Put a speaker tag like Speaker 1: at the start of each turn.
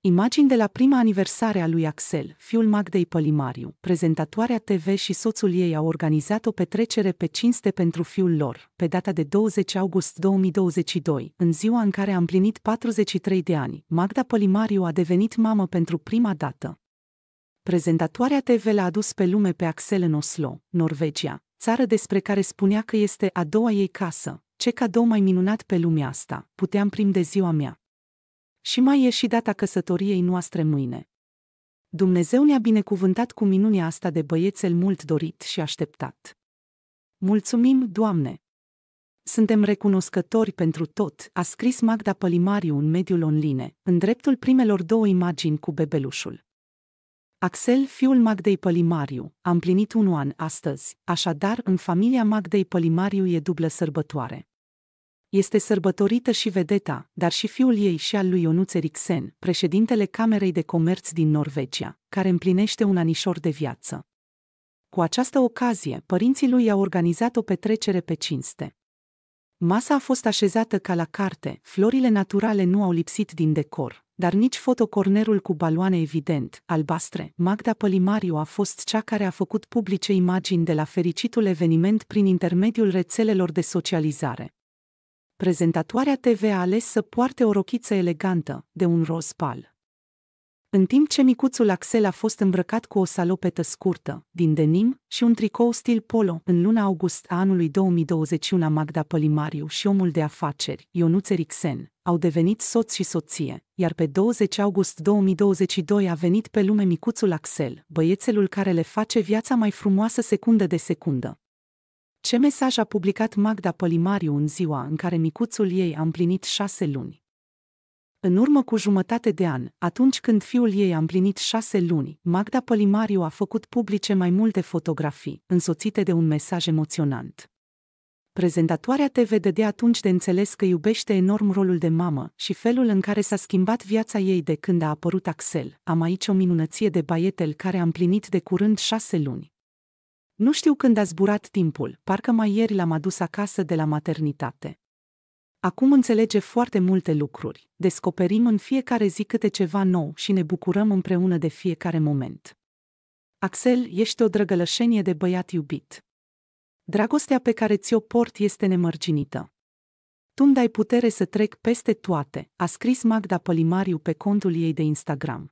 Speaker 1: Imagini de la prima aniversare a lui Axel, fiul Magdei Pălimariu, prezentatoarea TV și soțul ei au organizat o petrecere pe cinste pentru fiul lor, pe data de 20 august 2022, în ziua în care a împlinit 43 de ani. Magda Pălimariu a devenit mamă pentru prima dată. Prezentatoarea TV l-a adus pe lume pe Axel în Oslo, Norvegia, țară despre care spunea că este a doua ei casă, ce cadou mai minunat pe lumea asta, puteam prim de ziua mea. Și mai e și data căsătoriei noastre mâine. Dumnezeu ne-a binecuvântat cu minunea asta de băiețel mult dorit și așteptat. Mulțumim, Doamne! Suntem recunoscători pentru tot, a scris Magda Pălimariu în mediul online, în dreptul primelor două imagini cu bebelușul. Axel, fiul Magdei Pălimariu, a împlinit un an astăzi, așadar în familia Magdei Pălimariu e dublă sărbătoare. Este sărbătorită și vedeta, dar și fiul ei și al lui Ionuț Eriksen, președintele Camerei de Comerț din Norvegia, care împlinește un anișor de viață. Cu această ocazie, părinții lui au organizat o petrecere pe cinste. Masa a fost așezată ca la carte, florile naturale nu au lipsit din decor, dar nici fotocornerul cu baloane evident, albastre. Magda Pălimariu a fost cea care a făcut publice imagini de la fericitul eveniment prin intermediul rețelelor de socializare. Prezentatoarea TV a ales să poarte o rochiță elegantă, de un roz pal. În timp ce micuțul Axel a fost îmbrăcat cu o salopetă scurtă, din denim, și un tricou stil polo, în luna august a anului 2021 Magda Pălimariu și omul de afaceri, Ionuț Erixen, au devenit soț și soție, iar pe 20 august 2022 a venit pe lume micuțul Axel, băiețelul care le face viața mai frumoasă secundă de secundă. Ce mesaj a publicat Magda Pălimariu în ziua în care micuțul ei a împlinit șase luni? În urmă cu jumătate de an, atunci când fiul ei a împlinit șase luni, Magda Pălimariu a făcut publice mai multe fotografii, însoțite de un mesaj emoționant. Prezentatoarea TV de atunci de înțeles că iubește enorm rolul de mamă și felul în care s-a schimbat viața ei de când a apărut Axel. Am aici o minunăție de baietel care a împlinit de curând șase luni. Nu știu când a zburat timpul, parcă mai ieri l-am adus acasă de la maternitate. Acum înțelege foarte multe lucruri, descoperim în fiecare zi câte ceva nou și ne bucurăm împreună de fiecare moment. Axel, ești o drăgălășenie de băiat iubit. Dragostea pe care ți-o port este nemărginită. Tu îmi dai putere să trec peste toate, a scris Magda Pălimariu pe contul ei de Instagram.